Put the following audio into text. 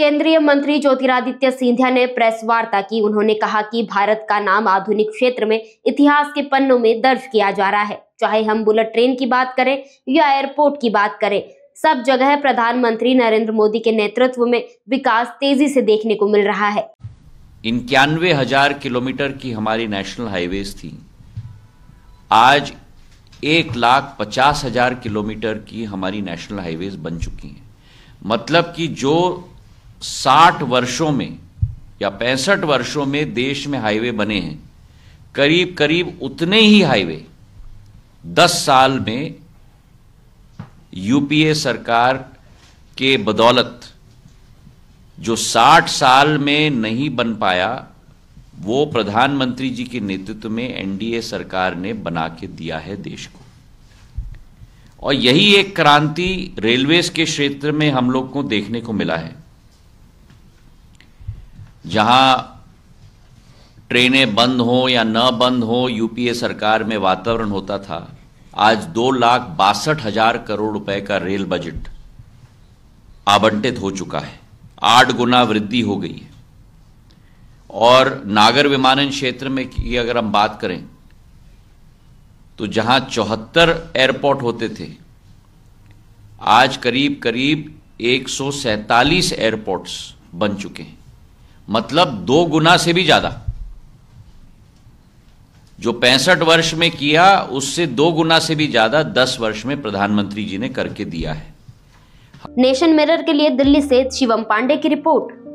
केंद्रीय मंत्री ज्योतिरादित्य सिंधिया ने प्रेस वार्ता की उन्होंने कहा कि भारत का नाम आधुनिक क्षेत्र में इतिहास के पन्नों में दर्ज किया जा रहा है चाहे हम बुलेट ट्रेन की बात करें या एयरपोर्ट की बात करें सब जगह प्रधानमंत्री नरेंद्र मोदी के नेतृत्व में विकास तेजी से देखने को मिल रहा है इक्यानवे हजार किलोमीटर की हमारी नेशनल हाईवेज थी आज एक लाख पचास हजार किलोमीटर की हमारी नेशनल हाईवेज बन चुकी हैं मतलब कि जो 60 वर्षों में या पैंसठ वर्षों में देश में हाईवे बने हैं करीब करीब उतने ही हाईवे 10 साल में यूपीए सरकार के बदौलत जो 60 साल में नहीं बन पाया वो प्रधानमंत्री जी के नेतृत्व में एनडीए सरकार ने बना के दिया है देश को और यही एक क्रांति रेलवेज के क्षेत्र में हम लोग को देखने को मिला है जहां ट्रेनें बंद हो या न बंद हो यूपीए सरकार में वातावरण होता था आज दो लाख बासठ हजार करोड़ रुपए का रेल बजट आवंटित हो चुका है आठ गुना वृद्धि हो गई है और नागर विमानन क्षेत्र में की अगर हम बात करें तो जहां चौहत्तर एयरपोर्ट होते थे आज करीब करीब एक एयरपोर्ट्स बन चुके हैं मतलब दो गुना से भी ज्यादा जो पैंसठ वर्ष में किया उससे दो गुना से भी ज्यादा दस वर्ष में प्रधानमंत्री जी ने करके दिया है नेशन मिरर के लिए दिल्ली से शिवम पांडे की रिपोर्ट